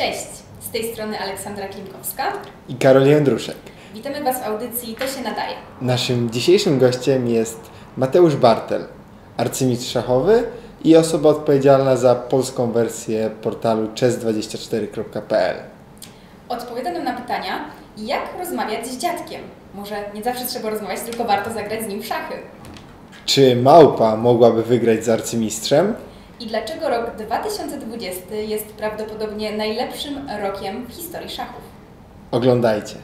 Cześć, z tej strony Aleksandra Klimkowska i Karol Jędruszek. Witamy Was w audycji To się nadaje. Naszym dzisiejszym gościem jest Mateusz Bartel, arcymistrz szachowy i osoba odpowiedzialna za polską wersję portalu chess24.pl. Odpowiada nam na pytania, jak rozmawiać z dziadkiem. Może nie zawsze trzeba rozmawiać, tylko warto zagrać z nim w szachy. Czy małpa mogłaby wygrać z arcymistrzem? I dlaczego rok 2020 jest prawdopodobnie najlepszym rokiem w historii szachów? Oglądajcie.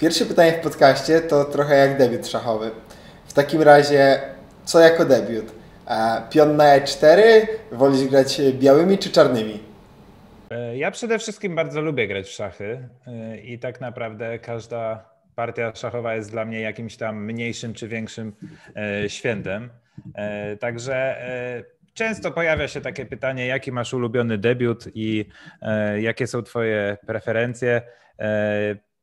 Pierwsze pytanie w podcaście to trochę jak debiut szachowy. W takim razie, co jako debiut? Pion na E4 wolisz grać białymi czy czarnymi? E, ja przede wszystkim bardzo lubię grać w szachy e, i tak naprawdę każda partia szachowa jest dla mnie jakimś tam mniejszym czy większym e, świętem. Także często pojawia się takie pytanie, jaki masz ulubiony debiut i jakie są twoje preferencje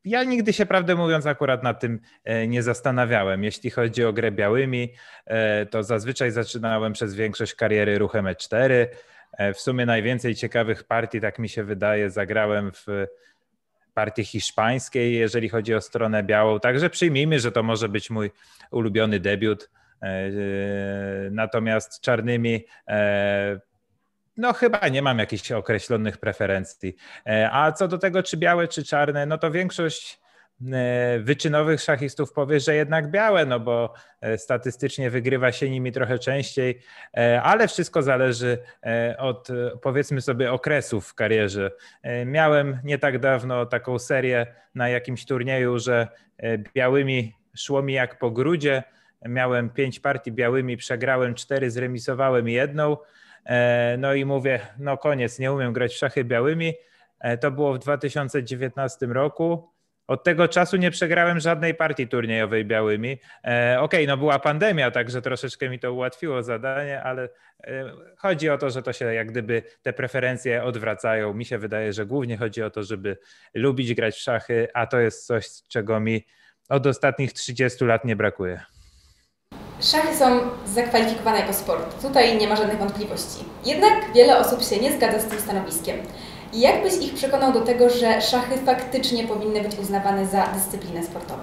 ja nigdy się prawdę mówiąc akurat na tym e, nie zastanawiałem. Jeśli chodzi o grę białymi, e, to zazwyczaj zaczynałem przez większość kariery ruchem E4. E, w sumie najwięcej ciekawych partii, tak mi się wydaje, zagrałem w partii hiszpańskiej, jeżeli chodzi o stronę białą. Także przyjmijmy, że to może być mój ulubiony debiut. Natomiast czarnymi no chyba nie mam jakichś określonych preferencji. E, a co do tego, czy białe, czy czarne, no to większość e, wyczynowych szachistów powie, że jednak białe, no bo e, statystycznie wygrywa się nimi trochę częściej, ale wszystko zależy od powiedzmy sobie okresów w karierze. Miałem nie tak dawno taką serię na jakimś turnieju, że białymi szło mi jak po grudzie. Miałem pięć partii białymi, przegrałem cztery, zremisowałem jedną. E, no i mówię, no koniec, nie umiem grać w szachy białymi. E, to było w 2019 roku. Od tego czasu nie przegrałem żadnej partii turniejowej białymi. E, Okej, okay, no była pandemia, także troszeczkę mi to ułatwiło zadanie, ale e, chodzi o to, że to się jak gdyby te preferencje odwracają. Mi się wydaje, że głównie chodzi o to, żeby lubić grać w szachy, a to jest coś, czego mi od ostatnich 30 lat nie brakuje. Szachy są zakwalifikowane jako sport. Tutaj nie ma żadnych wątpliwości. Jednak wiele osób się nie zgadza z tym stanowiskiem. Jak byś ich przekonał do tego, że szachy faktycznie powinny być uznawane za dyscyplinę sportową?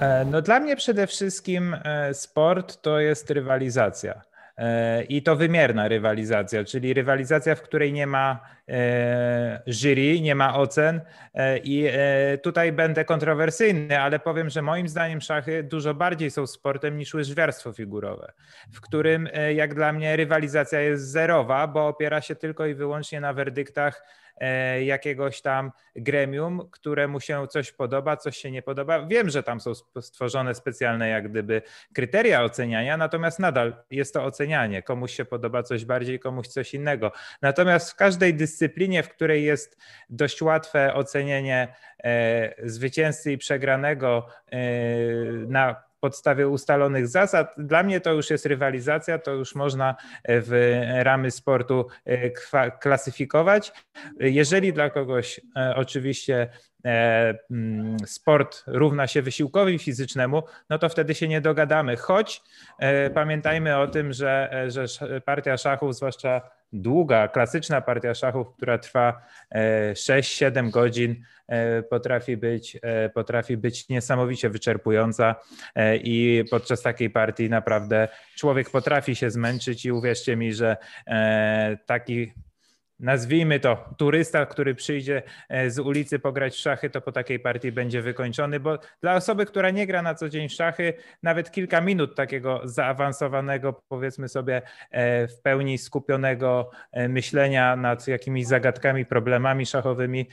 E, no dla mnie przede wszystkim e, sport to jest rywalizacja. E, I to wymierna rywalizacja, czyli rywalizacja, w której nie ma e, jury, nie ma ocen. E, I tutaj będę kontrowersyjny, ale powiem, że moim zdaniem szachy dużo bardziej są sportem niż łyżwiarstwo figurowe, w którym jak dla mnie rywalizacja jest zerowa, bo opiera się tylko i wyłącznie na werdyktach E, jakiegoś tam gremium, któremu się coś podoba, coś się nie podoba. Wiem, że tam są stworzone specjalne jak gdyby kryteria oceniania, natomiast nadal jest to ocenianie. Komuś się podoba coś bardziej, komuś coś innego. Natomiast w każdej dyscyplinie, w której jest dość łatwe ocenienie e, zwycięzcy i przegranego e, na podstawie ustalonych zasad. Dla mnie to już jest rywalizacja, to już można e, w ramy sportu e, klasyfikować. E, jeżeli dla kogoś oczywiście E, mm, sport równa się wysiłkowi fizycznemu, no to wtedy się nie dogadamy. Choć e, pamiętajmy o tym, że, e, że partia szachów, zwłaszcza długa, klasyczna partia szachów, która trwa 6-7 godzin, potrafi być, potrafi być niesamowicie wyczerpująca i podczas takiej partii naprawdę człowiek potrafi się zmęczyć i uwierzcie mi, że taki nazwijmy to, turysta, który przyjdzie e, z ulicy pograć w szachy, to po takiej partii będzie wykończony, bo dla osoby, która nie gra na co dzień w szachy, nawet kilka minut takiego zaawansowanego, powiedzmy sobie, e, w pełni skupionego e, myślenia nad jakimiś zagadkami, problemami szachowymi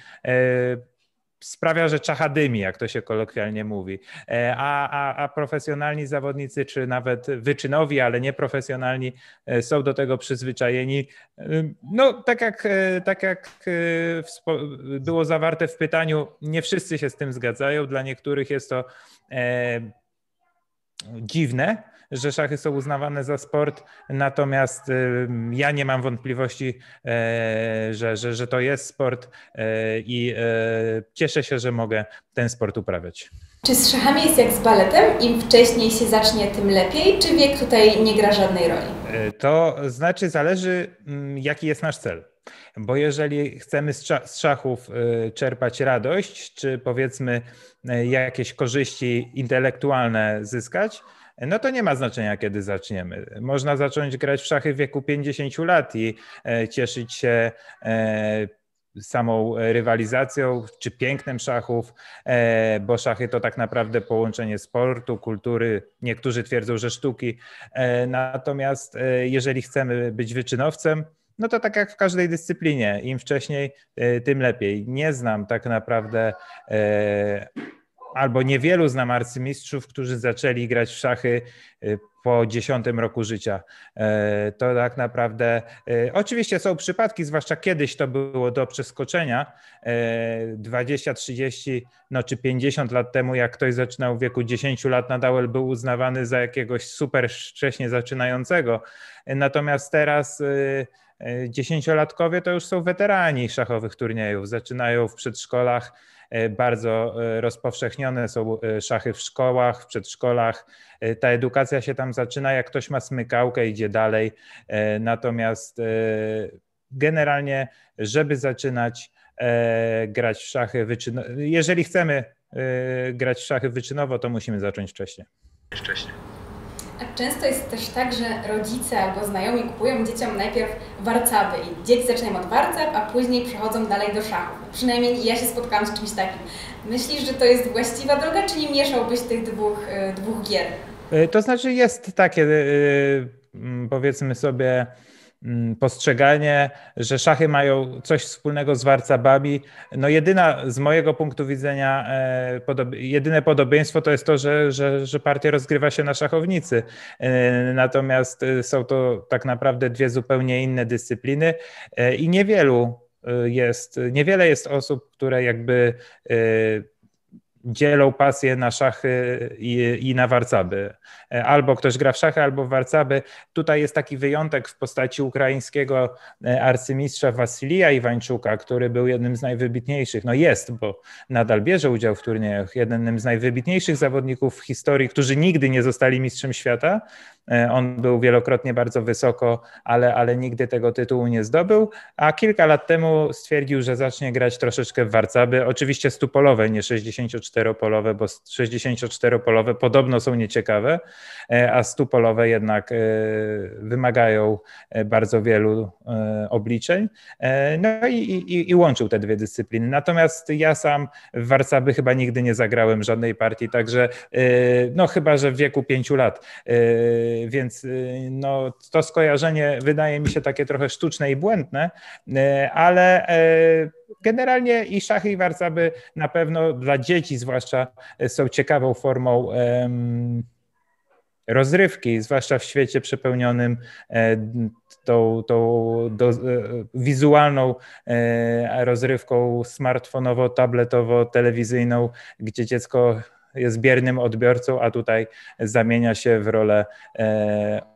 sprawia, że czacha jak to się kolokwialnie mówi. E, a, a, a profesjonalni zawodnicy, czy nawet wyczynowi, ale nieprofesjonalni e, są do tego przyzwyczajeni. E, no, tak jak, tak jak było zawarte w pytaniu, nie wszyscy się z tym zgadzają. Dla niektórych jest to dziwne, że szachy są uznawane za sport, natomiast y, ja nie mam wątpliwości, y, że, że, że to jest sport y, i cieszę się, że mogę ten sport uprawiać. Czy z szachami jest jak z baletem? Im wcześniej się zacznie, tym lepiej? Czy wiek tutaj nie gra żadnej roli? To znaczy zależy, mm, jaki jest nasz cel. Bo jeżeli chcemy z szachów czerpać radość, czy powiedzmy jakieś korzyści intelektualne zyskać, no to nie ma znaczenia, kiedy zaczniemy. Można zacząć grać w szachy w wieku 50 lat i e, cieszyć się e, samą rywalizacją czy pięknem szachów, e, bo szachy to tak naprawdę połączenie sportu, kultury, niektórzy twierdzą, że sztuki. Natomiast jeżeli chcemy być wyczynowcem, no to tak jak w każdej dyscyplinie, im wcześniej, tym lepiej. Nie znam tak naprawdę albo niewielu znam arcymistrzów, którzy zaczęli grać w szachy y, po dziesiątym roku życia. E, to tak naprawdę, e, oczywiście są przypadki, zwłaszcza kiedyś to było do przeskoczenia, 20, e, 30, no czy 50 lat temu, jak ktoś zaczynał w wieku 10 lat, nadal był uznawany za jakiegoś super wcześnie zaczynającego. Natomiast teraz dziesięciolatkowie to już są weterani szachowych turniejów, zaczynają w przedszkolach, E, bardzo e, rozpowszechnione są e, szachy w szkołach, w przedszkolach. Ta edukacja się tam zaczyna, jak ktoś ma smykałkę, idzie dalej. Natomiast generalnie, żeby zaczynać grać w szachy wyczynowo, jeżeli chcemy grać w szachy wyczynowo, to musimy zacząć wcześniej. Wcześniej. A często jest też tak, że rodzice albo znajomi kupują dzieciom najpierw warcaby i dzieci zaczynają od warcab, a później przechodzą dalej do szachów. Przynajmniej ja się spotkałam z czymś takim. Myślisz, że to jest właściwa droga, czy nie mieszałbyś tych dwóch, y, dwóch gier? Y, to znaczy jest takie, y, mm, powiedzmy sobie, Mm, postrzeganie, że szachy mają coś wspólnego z warcabami. No jedyna z mojego punktu widzenia, e, jedyne podobieństwo to jest to, że, że, że partia rozgrywa się na szachownicy. E, natomiast e, są to tak naprawdę dwie zupełnie inne dyscypliny i niewielu jest, niewiele jest osób, które jakby dzielą pasję na szachy i, i, na warcaby. E, albo ktoś gra w szachy, albo w warcaby. Tutaj jest taki wyjątek w postaci ukraińskiego e, arcymistrza Wasilija Iwańczuka, który był jednym z najwybitniejszych, no jest, bo nadal bierze udział w turniejach, jednym z najwybitniejszych zawodników w historii, którzy nigdy nie zostali mistrzem świata. E, on był wielokrotnie bardzo wysoko, ale, ale nigdy tego tytułu nie zdobył, a kilka lat temu stwierdził, że zacznie grać troszeczkę w warcaby, oczywiście stupolowe, nie 64 64-polowe, bo 64-polowe podobno są nieciekawe, e, a 100-polowe jednak e, wymagają e, bardzo wielu obliczeń. No i, i, i łączył te dwie dyscypliny. Natomiast ja sam w Warszawie chyba nigdy nie zagrałem żadnej partii, także no chyba, że w wieku 5 lat. Więc no, to skojarzenie wydaje mi się takie trochę sztuczne i błędne, ale generalnie i szachy i warcaby na pewno dla dzieci zwłaszcza e, są ciekawą formą rozrywki, zwłaszcza w świecie przepełnionym e, tą, tą do, e, wizualną rozrywką smartfonowo-tabletowo-telewizyjną, gdzie dziecko jest biernym odbiorcą, a tutaj zamienia się w rolę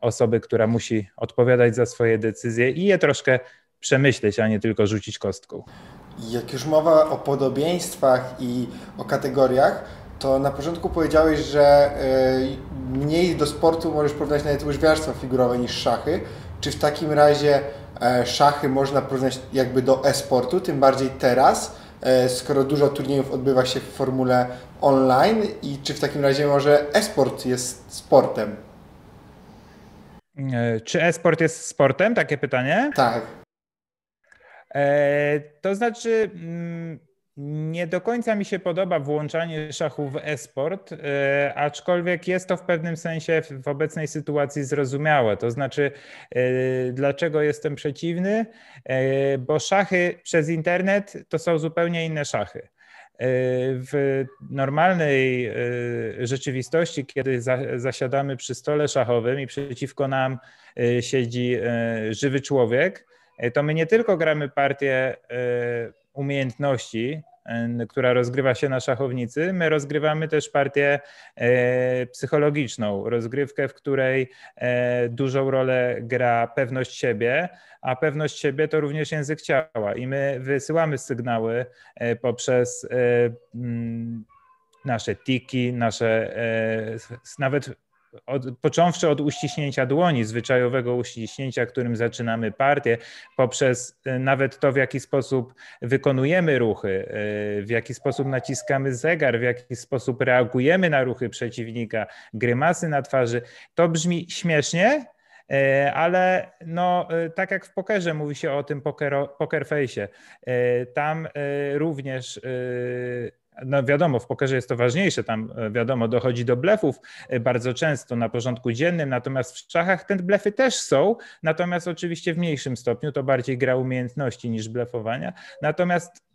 osoby, która musi odpowiadać za swoje decyzje i je troszkę przemyśleć, a nie tylko rzucić kostką. Jak już mowa o podobieństwach i o kategoriach, to na początku powiedziałeś, że e, mniej do sportu możesz porównać nawet łyżwiarstwo figurowe niż szachy. Czy w takim razie e, szachy można porównać jakby do e-sportu, tym bardziej teraz, e, skoro dużo turniejów odbywa się w formule online i czy w takim razie może e-sport jest sportem? Czy e-sport jest sportem? Takie pytanie? Tak. E, to znaczy, mm, nie do końca mi się podoba włączanie szachu w e-sport, e, aczkolwiek jest to w pewnym sensie w obecnej sytuacji zrozumiałe. To znaczy, e, dlaczego jestem przeciwny? Bo szachy przez internet to są zupełnie inne szachy. W normalnej rzeczywistości, kiedy zasiadamy przy stole szachowym i przeciwko nam siedzi żywy człowiek, E, to my nie tylko gramy partię e, umiejętności, e, która rozgrywa się na szachownicy, my rozgrywamy też partię psychologiczną, rozgrywkę, w której dużą rolę gra pewność siebie, a pewność siebie to również język ciała i my wysyłamy sygnały poprzez nasze tiki, nasze nawet od, począwszy od uściśnięcia dłoni, zwyczajowego uściśnięcia, którym zaczynamy partię, poprzez y, nawet to, w jaki sposób wykonujemy ruchy, y, w jaki sposób naciskamy zegar, w jaki sposób reagujemy na ruchy przeciwnika, grymasy na twarzy. To brzmi śmiesznie, y, ale no, tak jak w pokerze mówi się o tym poker, poker face, tam również no wiadomo, w pokerze jest to ważniejsze, tam e, wiadomo, dochodzi do blefów e, bardzo często na porządku dziennym, natomiast w szachach te blefy też są, natomiast oczywiście w mniejszym stopniu, to bardziej gra umiejętności niż blefowania. Natomiast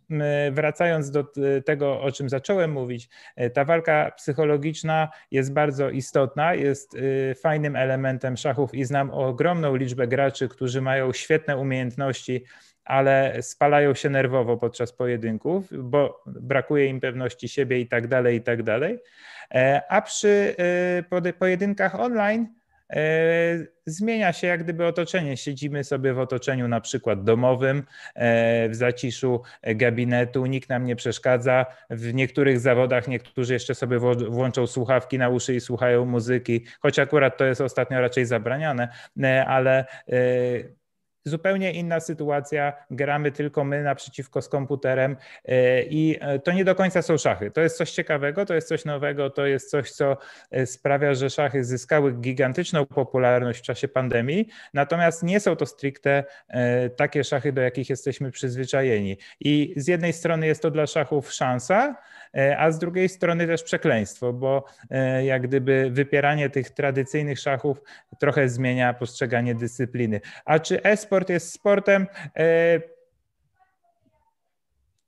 wracając do e, tego, o czym zacząłem mówić, ta walka psychologiczna jest bardzo istotna, jest fajnym elementem szachów i znam ogromną liczbę graczy, którzy mają świetne umiejętności ale spalają się nerwowo podczas pojedynków, bo brakuje im pewności siebie i tak dalej, i tak dalej. E, a przy e, pojedynkach online e, zmienia się jak gdyby otoczenie. Siedzimy sobie w otoczeniu na przykład domowym, w zaciszu gabinetu, nikt nam nie przeszkadza. W niektórych zawodach niektórzy jeszcze sobie włączą słuchawki na uszy i słuchają muzyki, choć akurat to jest ostatnio raczej zabraniane, ale Zupełnie inna sytuacja, gramy tylko my naprzeciwko z komputerem y, i e, to nie do końca są szachy. To jest coś ciekawego, to jest coś nowego, to jest coś, co e, sprawia, że szachy zyskały gigantyczną popularność w czasie pandemii, natomiast nie są to stricte e, takie szachy, do jakich jesteśmy przyzwyczajeni. I z jednej strony jest to dla szachów szansa, E, a z drugiej strony też przekleństwo, bo e, jak gdyby wypieranie tych tradycyjnych szachów trochę zmienia postrzeganie dyscypliny. A czy e-sport jest sportem? E,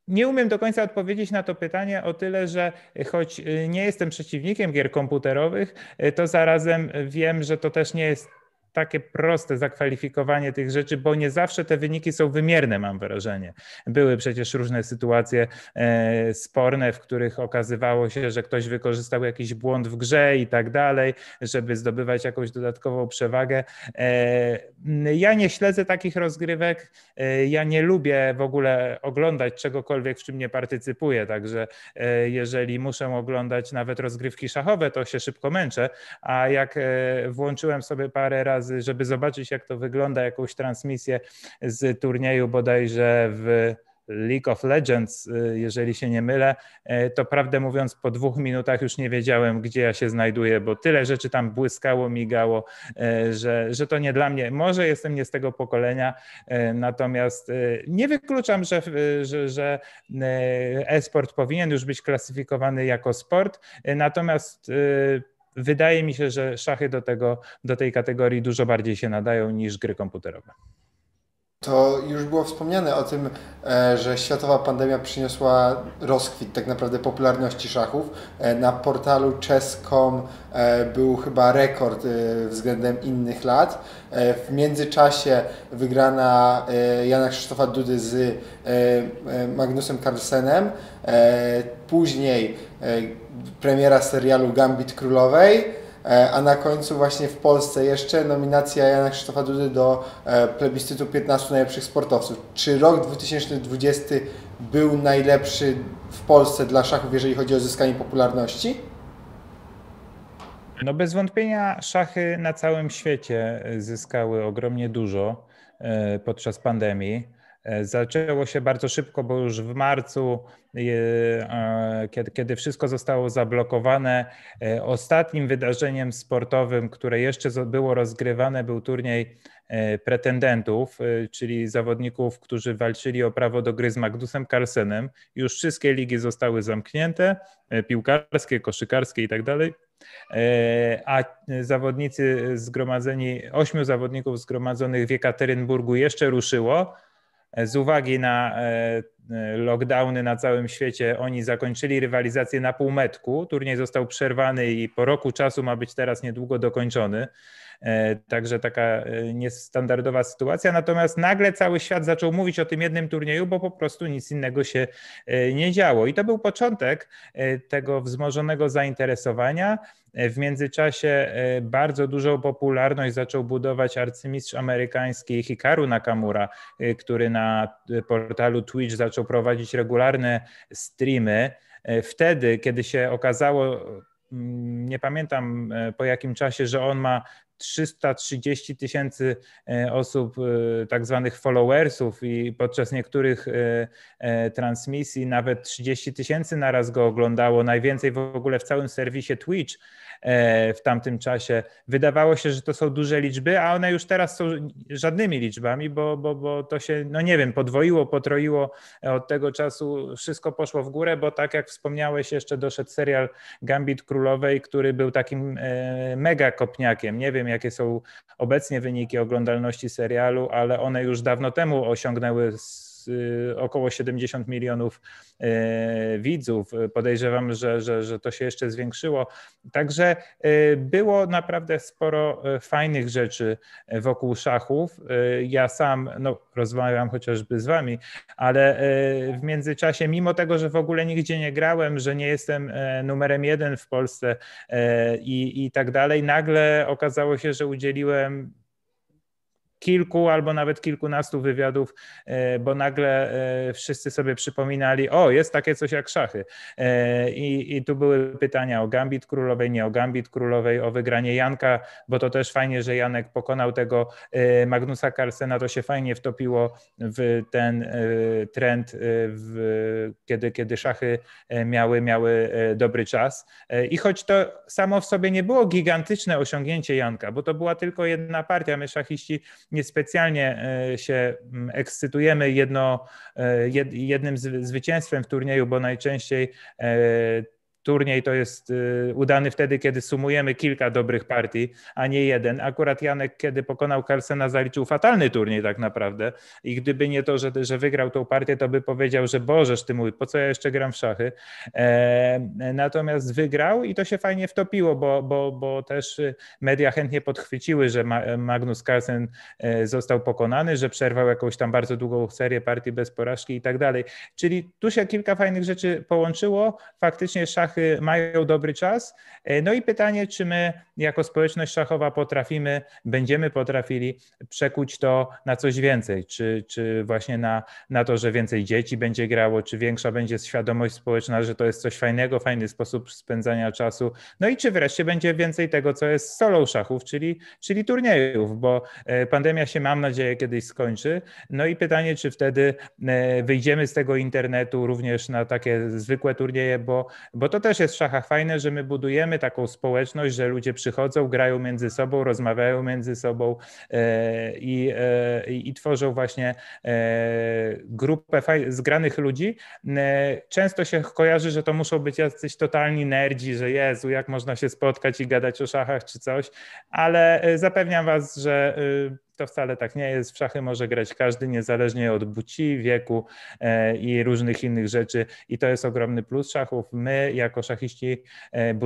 nie umiem do końca odpowiedzieć na to pytanie o tyle, że choć nie jestem przeciwnikiem gier komputerowych, to zarazem wiem, że to też nie jest takie proste zakwalifikowanie tych rzeczy, bo nie zawsze te wyniki są wymierne, mam wrażenie. Były przecież różne sytuacje e, sporne, w których okazywało się, że ktoś wykorzystał jakiś błąd w grze i tak dalej, żeby zdobywać jakąś dodatkową przewagę. E, ja nie śledzę takich rozgrywek. E, ja nie lubię w ogóle oglądać czegokolwiek, w czym nie partycypuję. Także jeżeli muszę oglądać nawet rozgrywki szachowe, to się szybko męczę. A jak włączyłem sobie parę razy żeby zobaczyć, jak to wygląda, jakąś transmisję z turnieju bodajże w League of Legends, y, jeżeli się nie mylę, y, to prawdę mówiąc, po dwóch minutach już nie wiedziałem, gdzie ja się znajduję, bo tyle rzeczy tam błyskało, migało, y, że, że to nie dla mnie. Może jestem nie z tego pokolenia, natomiast nie wykluczam, że, że, że e-sport powinien już być klasyfikowany jako sport, natomiast wydaje mi się, że szachy do, tego, do tej kategorii dużo bardziej się nadają niż gry komputerowe. To już było wspomniane o tym, e, że światowa pandemia przyniosła rozkwit tak naprawdę popularności szachów. E, na portalu chess.com e, był chyba rekord względem innych lat. W międzyczasie wygrana Jana Krzysztofa Dudy z Magnusem Carlsenem. Później premiera serialu Gambit Królowej E, a na końcu właśnie w Polsce jeszcze nominacja Jana Krzysztofa Dudy do e, plebiscytu 15 najlepszych sportowców. Czy rok 2020 był najlepszy w Polsce dla szachów, jeżeli chodzi o zyskanie popularności? No bez wątpienia szachy na całym świecie zyskały ogromnie dużo e, podczas pandemii. E, zaczęło się bardzo szybko, bo już w marcu, e, e, kiedy, wszystko zostało zablokowane, ostatnim wydarzeniem sportowym, które jeszcze było rozgrywane, był turniej pretendentów, czyli zawodników, którzy walczyli o prawo do gry z Magnusem Carlsenem. Już wszystkie ligi zostały zamknięte, piłkarskie, koszykarskie i tak dalej. A zawodnicy zgromadzeni, ośmiu zawodników zgromadzonych w Ekaterynburgu jeszcze ruszyło E, z uwagi na e, e, lockdowny na całym świecie, oni zakończyli rywalizację na półmetku. Turniej został przerwany i po roku czasu ma być teraz niedługo dokończony. E, także taka e, niestandardowa sytuacja. Natomiast nagle cały świat zaczął mówić o tym jednym turnieju, bo po prostu nic innego się e, nie działo. I to był początek tego wzmożonego zainteresowania. W międzyczasie bardzo dużą popularność zaczął budować arcymistrz amerykański Hikaru Nakamura, który na portalu Twitch zaczął prowadzić regularne streamy. Wtedy, kiedy się okazało, mm, nie pamiętam po jakim czasie, że on ma 330 tysięcy e, osób, e, tak zwanych followersów, i podczas niektórych e, transmisji nawet 30 tysięcy naraz go oglądało. Najwięcej w ogóle w całym serwisie Twitch, E, w tamtym czasie. Wydawało się, że to są duże liczby, a one już teraz są żadnymi liczbami, bo, bo, bo to się, no nie wiem, podwoiło, potroiło od tego czasu. Wszystko poszło w górę, bo tak jak wspomniałeś, jeszcze doszedł serial Gambit Królowej, który był takim e, mega kopniakiem. Nie wiem, jakie są obecnie wyniki oglądalności serialu, ale one już dawno temu osiągnęły Y, około 70 milionów y, widzów. Podejrzewam, że, że, że to się jeszcze zwiększyło. Także y, było naprawdę sporo fajnych rzeczy wokół szachów. Ja sam no, rozmawiam chociażby z wami, ale w międzyczasie, mimo tego, że w ogóle nigdzie nie grałem, że nie jestem e, numerem jeden w Polsce e, i, i tak dalej, nagle okazało się, że udzieliłem kilku albo nawet kilkunastu wywiadów, e, bo nagle e, wszyscy sobie przypominali, o, jest takie coś jak szachy. E, I, I, tu były pytania o gambit królowej, nie o gambit królowej, o wygranie Janka, bo to też fajnie, że Janek pokonał tego Magnusa Carlsena, to się fajnie wtopiło w ten trend, w, kiedy, kiedy szachy miały, miały dobry czas. I choć to samo w sobie nie było gigantyczne osiągnięcie Janka, bo to była tylko jedna partia, my szachiści niespecjalnie e, się mm, ekscytujemy jedno, e, jednym zwycięstwem w turnieju, bo najczęściej e, turniej to jest y, udany wtedy, kiedy sumujemy kilka dobrych partii, a nie jeden. Akurat Janek, kiedy pokonał Carlsena, zaliczył fatalny turniej tak naprawdę i gdyby nie to, że, że wygrał tą partię, to by powiedział, że bożeż ty mój, po co ja jeszcze gram w szachy. E, natomiast wygrał i to się fajnie wtopiło, bo, bo, bo też y, media chętnie podchwyciły, że Magnus Carlsen e, został pokonany, że przerwał jakąś tam bardzo długą serię partii bez porażki i tak dalej. Czyli tu się kilka fajnych rzeczy połączyło. Faktycznie szachy Y, mają dobry czas. Y, no i pytanie, czy my jako społeczność szachowa potrafimy, będziemy potrafili przekuć to na coś więcej, czy, czy właśnie na, na to, że więcej dzieci będzie grało, czy większa będzie świadomość społeczna, że to jest coś fajnego, fajny sposób spędzania czasu. No i czy wreszcie będzie więcej tego, co jest solą szachów, czyli, czyli turniejów, bo y, pandemia się, mam nadzieję, kiedyś skończy. No i pytanie, czy wtedy wyjdziemy z tego internetu również na takie zwykłe turnieje, bo, bo to to też jest w szachach fajne, że my budujemy taką społeczność, że ludzie przychodzą, grają między sobą, rozmawiają między sobą e, i, e, i, i tworzą właśnie e, grupę zgranych ludzi. Często się kojarzy, że to muszą być jacyś totalni nerdzi, że Jezu, jak można się spotkać i gadać o szachach czy coś, ale zapewniam Was, że to wcale tak nie jest. W szachy może grać każdy, niezależnie od buci, wieku e, i różnych innych rzeczy. I to jest ogromny plus szachów. My, jako szachiści, e,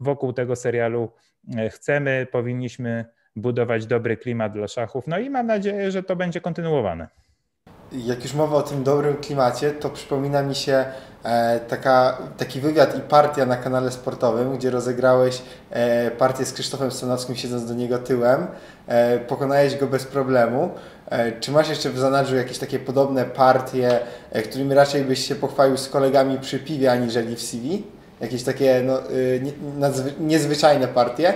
wokół tego serialu e, chcemy, powinniśmy budować dobry klimat dla szachów. No i mam nadzieję, że to będzie kontynuowane jak już mowa o tym dobrym klimacie, to przypomina mi się e, taka, taki wywiad i partia na kanale sportowym, gdzie rozegrałeś e, partię z Krzysztofem Stanowskim siedząc do niego tyłem, e, pokonałeś go bez problemu. Czy masz jeszcze w zanadrzu jakieś takie podobne partie, którymi raczej byś się pochwalił z kolegami przy piwie, aniżeli w CV? Jakieś takie no, y, niezwyczajne partie?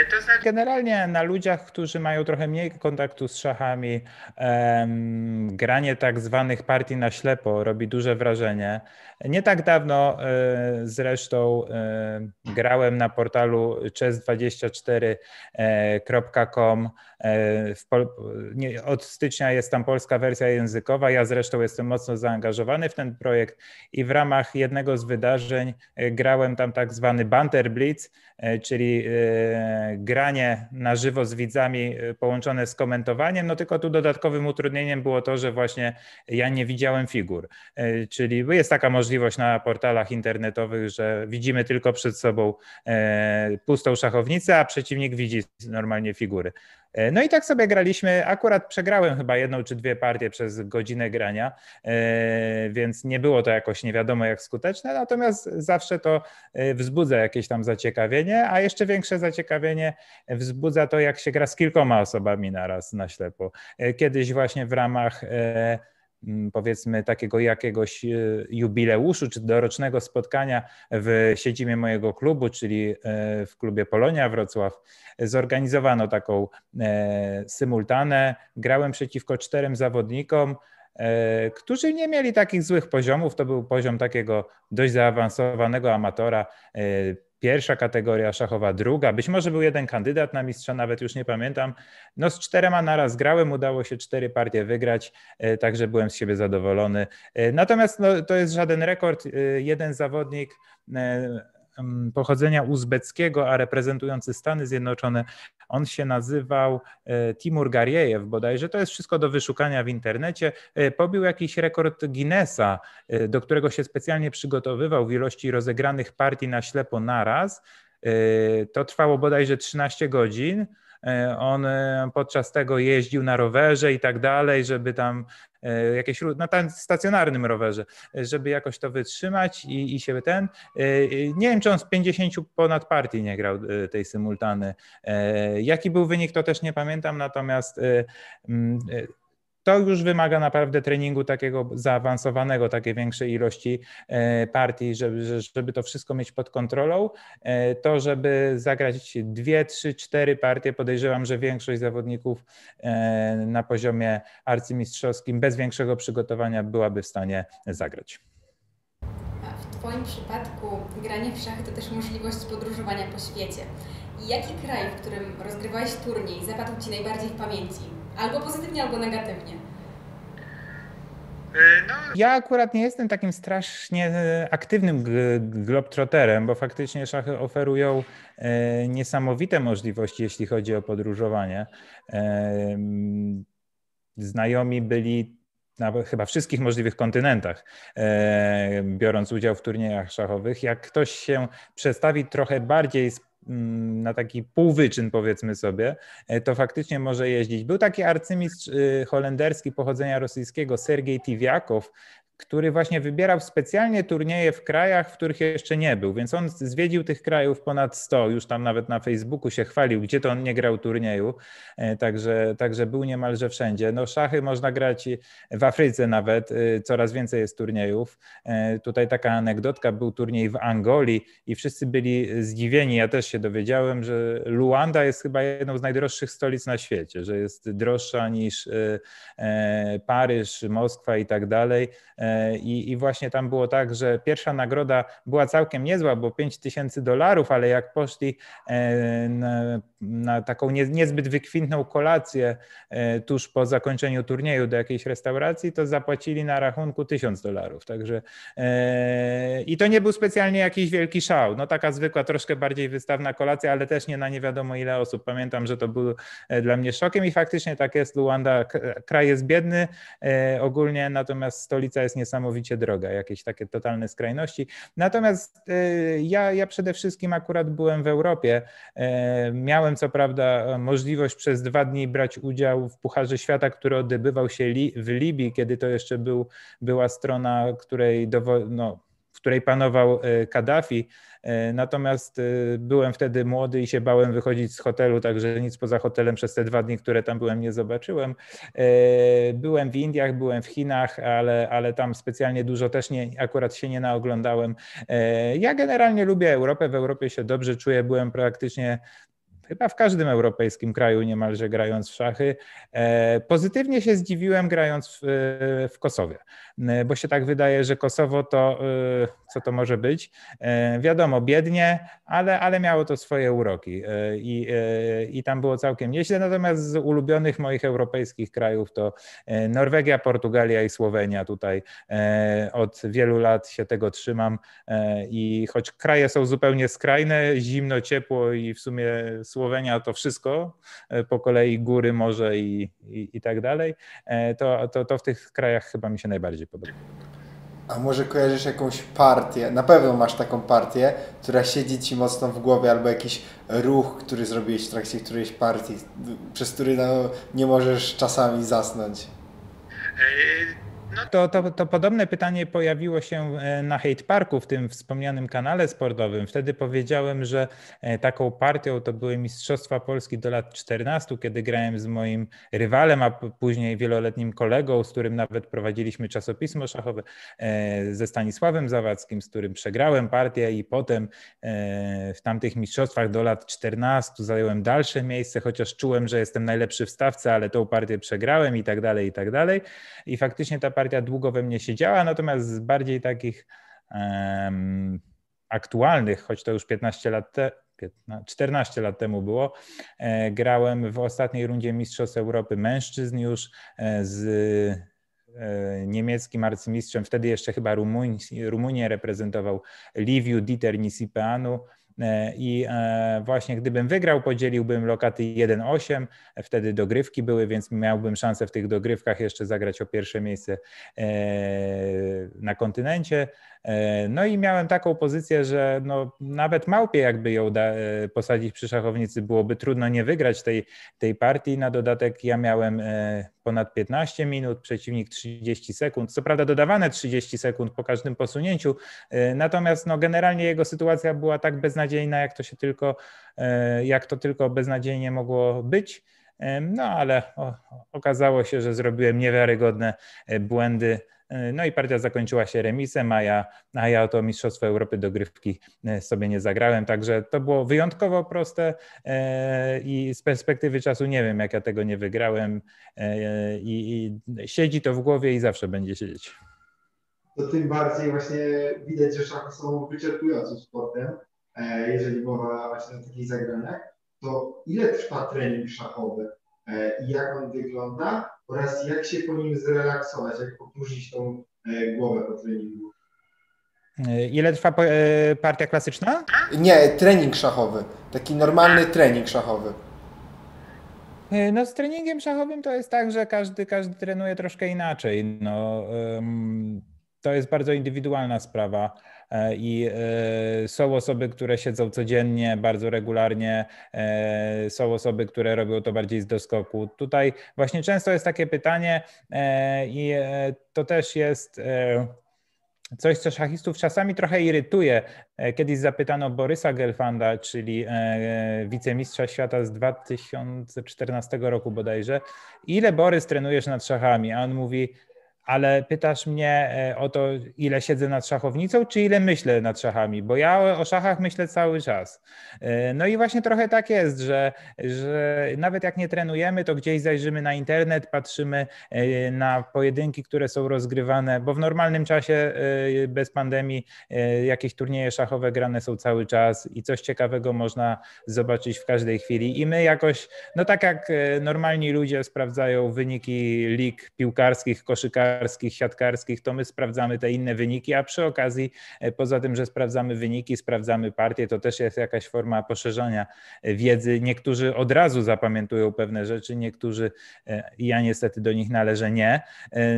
E, to znaczy... Generalnie na ludziach, którzy mają trochę mniej kontaktu z szachami, granie tak zwanych partii na ślepo robi duże wrażenie. Nie tak dawno e, zresztą e, grałem na portalu chess24.com. Pol- od stycznia jest tam polska wersja językowa. Ja zresztą jestem mocno zaangażowany w ten projekt i w ramach jednego z wydarzeń grałem tam tak zwany Banter Blitz, E, czyli e, granie na żywo z widzami e, połączone z komentowaniem, no tylko tu dodatkowym utrudnieniem było to, że właśnie ja nie widziałem figur, czyli jest taka możliwość na portalach internetowych, że widzimy tylko przed sobą pustą szachownicę, a przeciwnik widzi normalnie figury. E, no i tak sobie graliśmy. Akurat przegrałem chyba jedną czy dwie partie przez godzinę grania, e, więc nie było to jakoś nie wiadomo jak skuteczne, natomiast zawsze to e, wzbudza jakieś tam zaciekawienie, a jeszcze większe zaciekawienie wzbudza to, jak się gra z kilkoma osobami naraz na ślepo. Kiedyś właśnie w ramach Mm, powiedzmy takiego jakiegoś y, jubileuszu czy dorocznego spotkania w siedzibie mojego klubu, czyli e, w klubie Polonia Wrocław, zorganizowano taką e, symultanę. Grałem przeciwko czterem zawodnikom, e, którzy nie mieli takich złych poziomów. To był poziom takiego dość zaawansowanego amatora, pierwsza kategoria szachowa, druga, być może był jeden kandydat na mistrza, nawet już nie pamiętam. No z czterema naraz grałem, udało się cztery partie wygrać, e, także byłem z siebie zadowolony. E, natomiast no, to jest żaden rekord, e, jeden zawodnik pochodzenia uzbeckiego, a reprezentujący Stany Zjednoczone. On się nazywał e, Timur Gariejew bodajże. To jest wszystko do wyszukania w internecie. E, pobił jakiś rekord Guinnessa, e, do którego się specjalnie przygotowywał w ilości rozegranych partii na ślepo naraz. To trwało bodajże 13 godzin. On podczas tego jeździł na rowerze i tak dalej, żeby tam E, jakieś, na stacjonarnym rowerze, żeby jakoś to wytrzymać i, i się ten. E, e, nie wiem, czy on z 50 ponad partii nie grał tej symultany. Jaki był wynik, to też nie pamiętam, natomiast mm, to już wymaga naprawdę treningu takiego zaawansowanego, takiej większej ilości e, partii, żeby, żeby to wszystko mieć pod kontrolą. E, to, żeby zagrać dwie, trzy, cztery partie, podejrzewam, że większość zawodników e, na poziomie arcymistrzowskim bez większego przygotowania byłaby w stanie zagrać. W Twoim przypadku granie w szachy to też możliwość podróżowania po świecie. Jaki kraj, w którym rozgrywałeś turniej, zapadł Ci najbardziej w pamięci? Albo pozytywnie, albo negatywnie. E, no, ja akurat nie jestem takim strasznie e, aktywnym globtroterem, bo faktycznie szachy oferują e, niesamowite możliwości, jeśli chodzi o podróżowanie. Znajomi byli na chyba wszystkich możliwych kontynentach, biorąc udział w turniejach szachowych. Jak ktoś się przestawi trochę bardziej z Mm, na taki półwyczyn, powiedzmy sobie, e, to faktycznie może jeździć. Był taki arcymistrz y, holenderski pochodzenia rosyjskiego, Sergiej Tiwiakow, który właśnie wybierał specjalnie turnieje w krajach, w których jeszcze nie był. Więc on zwiedził tych krajów ponad 100, już tam nawet na Facebooku się chwalił, gdzie to on nie grał turnieju. E, także, także był niemalże wszędzie. No szachy można grać w Afryce nawet, e, coraz więcej jest turniejów. E, tutaj taka anegdotka, był turniej w Angolii i wszyscy byli zdziwieni. Ja też się dowiedziałem, że Luanda jest chyba jedną z najdroższych stolic na świecie, że jest droższa niż Paryż, Moskwa i tak dalej E, I, I, właśnie tam było tak, że pierwsza nagroda była całkiem niezła, bo 5 tysięcy dolarów, ale jak poszli e, na, na taką nie, niezbyt wykwintną kolację e, tuż po zakończeniu turnieju do jakiejś restauracji, to zapłacili na rachunku 1000 dolarów. Także i to nie był specjalnie jakiś wielki szał. No taka zwykła, troszkę bardziej wystawna kolacja, ale też nie na nie wiadomo ile osób. Pamiętam, że to był dla mnie szokiem i faktycznie tak jest. Luanda, kraj jest biedny ogólnie, natomiast stolica jest jest niesamowicie droga, jakieś takie totalne skrajności. Natomiast y, ja, ja przede wszystkim akurat byłem w Europie. Y, miałem co prawda e, możliwość przez dwa dni brać udział w Pucharze Świata, który odbywał się w Libii, kiedy to jeszcze był, była strona, której no, w której panował y, Kaddafi E, natomiast e, byłem wtedy młody i się bałem wychodzić z hotelu, także nic poza hotelem przez te dwa dni, które tam byłem, nie zobaczyłem. E, byłem w Indiach, byłem w Chinach, ale, ale tam specjalnie dużo też nie, akurat się nie naoglądałem. Ja generalnie lubię Europę, w Europie się dobrze czuję, byłem praktycznie chyba w każdym europejskim kraju niemalże grając w szachy. E, pozytywnie się zdziwiłem grając w, e, w Kosowie, e, bo się tak wydaje, że Kosowo to, co to może być? Wiadomo, biednie, ale, ale miało to swoje uroki i, i tam było całkiem nieźle. Natomiast z ulubionych moich europejskich krajów to Norwegia, Portugalia i Słowenia. Tutaj od wielu lat się tego trzymam i choć kraje są zupełnie skrajne, zimno, ciepło i w sumie Słowenia to wszystko, e, po kolei góry, morze i, i, i tak dalej, e, to, to, to w tych krajach chyba mi się najbardziej podoba. A może kojarzysz jakąś partię, na pewno masz taką partię, która siedzi ci mocno w głowie, albo jakiś ruch, który zrobiłeś w trakcie którejś partii, przez który no, nie możesz czasami zasnąć? E, no, to, to, to podobne pytanie pojawiło się e, na Hate Parku, w tym wspomnianym kanale sportowym. Wtedy powiedziałem, że e, taką partią to były Mistrzostwa Polski do lat 14, kiedy grałem z moim rywalem, a później wieloletnim kolegą, z którym nawet prowadziliśmy czasopismo szachowe, e, ze Stanisławem Zawadzkim, z którym przegrałem partię i potem w tamtych mistrzostwach do lat 14 zająłem dalsze miejsce, chociaż czułem, że jestem najlepszy w stawce, ale tą partię przegrałem i tak dalej, i tak dalej. I faktycznie ta partia partia długo we mnie siedziała, natomiast z bardziej takich um, aktualnych, choć to już 15 lat, te, 15, 14 lat temu było, e, grałem w ostatniej rundzie Mistrzostw Europy Mężczyzn już e, z e, niemieckim arcymistrzem, wtedy jeszcze chyba Rumuń, Rumunię reprezentował Liviu Dieter Nisipeanu. E, I e, właśnie gdybym wygrał, podzieliłbym lokaty 1-8, e, wtedy dogrywki były, więc miałbym szansę w tych dogrywkach jeszcze zagrać o pierwsze miejsce na kontynencie. E, no i miałem taką pozycję, że no, nawet małpie jakby ją da, e, posadzić przy szachownicy, byłoby trudno nie wygrać tej, tej partii. Na dodatek ja miałem e, ponad 15 minut, przeciwnik 30 sekund. Co prawda dodawane 30 sekund po każdym posunięciu, natomiast no, generalnie jego sytuacja była tak beznadziejna, jak to się tylko, jak to tylko beznadziejnie mogło być. No ale o, okazało się, że zrobiłem niewiarygodne błędy no i partia zakończyła się remisem, a ja, a ja o to Mistrzostwo Europy dogrywki e, sobie nie zagrałem. Także to było wyjątkowo proste e, i z perspektywy czasu nie wiem, jak ja tego nie wygrałem. E, I, i siedzi to w głowie i zawsze będzie siedzieć. To tym bardziej właśnie widać, że szachy są wyczerpującym sportem, jeżeli mowa właśnie o takich zagraniach. To ile trwa trening szachowy i jak on wygląda? oraz jak się po nim zrelaksować, jak opróżnić tą e, głowę po treningu. E, ile trwa e, partia klasyczna? Nie, trening szachowy. Taki normalny trening szachowy. No z treningiem szachowym to jest tak, że każdy, każdy trenuje troszkę inaczej. No, um to jest bardzo indywidualna sprawa. E, I e, są osoby, które siedzą codziennie, bardzo regularnie, e, są osoby, które robią to bardziej z doskoku. Tutaj właśnie często jest takie pytanie, i to też jest coś, co szachistów czasami trochę irytuje. Kiedyś zapytano Borysa Gelfanda, czyli wicemistrza świata z 2014 roku bodajże, ile Borys trenujesz nad szachami? A on mówi, ale pytasz mnie e, o to, ile siedzę nad szachownicą, czy ile myślę nad szachami, bo ja o szachach myślę cały czas. E, no i właśnie trochę tak jest, że, że nawet jak nie trenujemy, to gdzieś zajrzymy na internet, patrzymy e, na pojedynki, które są rozgrywane, bo w normalnym czasie bez pandemii jakieś turnieje szachowe grane są cały czas i coś ciekawego można zobaczyć w każdej chwili. I my jakoś, no tak jak normalni ludzie sprawdzają wyniki lig piłkarskich, koszykarskich, piłkarskich, siatkarskich, to my sprawdzamy te inne wyniki, a przy okazji, e, poza tym, że sprawdzamy wyniki, sprawdzamy partie, to też jest jakaś forma poszerzania e, wiedzy. Niektórzy od razu zapamiętują pewne rzeczy, niektórzy, e, ja niestety do nich należę, nie.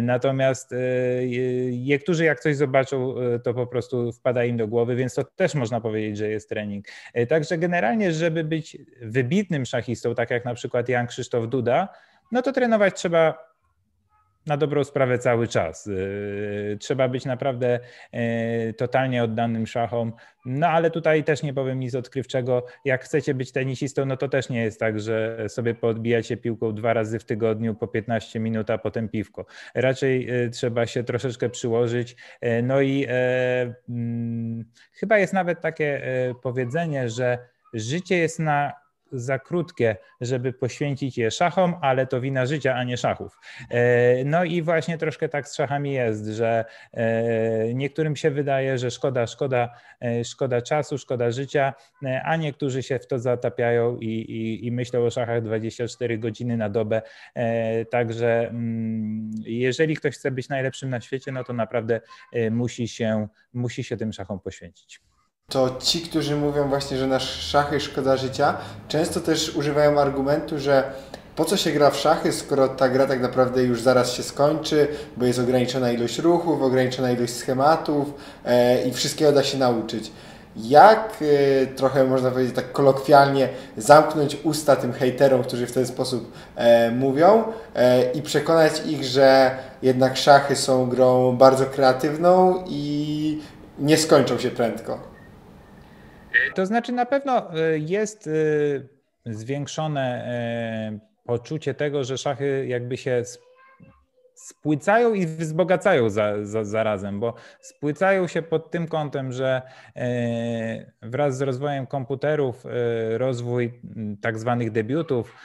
Natomiast niektórzy, jak coś zobaczą, to po prostu wpada im do głowy, więc to też można powiedzieć, że jest trening. Także generalnie, żeby być wybitnym szachistą, tak jak na przykład Jan Krzysztof Duda, no to trenować trzeba na dobrą sprawę cały czas. Y, trzeba być naprawdę y, totalnie oddanym szachom. No ale tutaj też nie powiem nic odkrywczego. Jak chcecie być tenisistą, no to też nie jest tak, że sobie podbijacie piłką dwa razy w tygodniu po 15 minut, a potem piwko. Raczej y, trzeba się troszeczkę przyłożyć. No i mm, chyba jest nawet takie powiedzenie, że życie jest na za krótkie, żeby poświęcić je szachom, ale to wina życia, a nie szachów. E, no i właśnie troszkę tak z szachami jest, że e, niektórym się wydaje, że szkoda, szkoda, e, szkoda czasu, szkoda życia, a niektórzy się w to zatapiają i, i, i myślą o szachach 24 godziny na dobę. Także mm, jeżeli ktoś chce być najlepszym na świecie, no to naprawdę musi się, musi się tym szachom poświęcić to ci, którzy mówią właśnie, że nasz szachy szkoda życia, często też używają argumentu, że po co się gra w szachy, skoro ta gra tak naprawdę już zaraz się skończy, bo jest ograniczona ilość ruchów, ograniczona ilość schematów e, i wszystkiego da się nauczyć. Jak e, trochę można powiedzieć tak kolokwialnie zamknąć usta tym hejterom, którzy w ten sposób e, mówią e, i przekonać ich, że jednak szachy są grą bardzo kreatywną i nie skończą się prędko? To znaczy na pewno e, jest e, zwiększone e, poczucie tego, że szachy jakby się spłycają i wzbogacają za, za, zarazem, bo spłycają się pod tym kątem, że wraz z rozwojem komputerów rozwój tak zwanych debiutów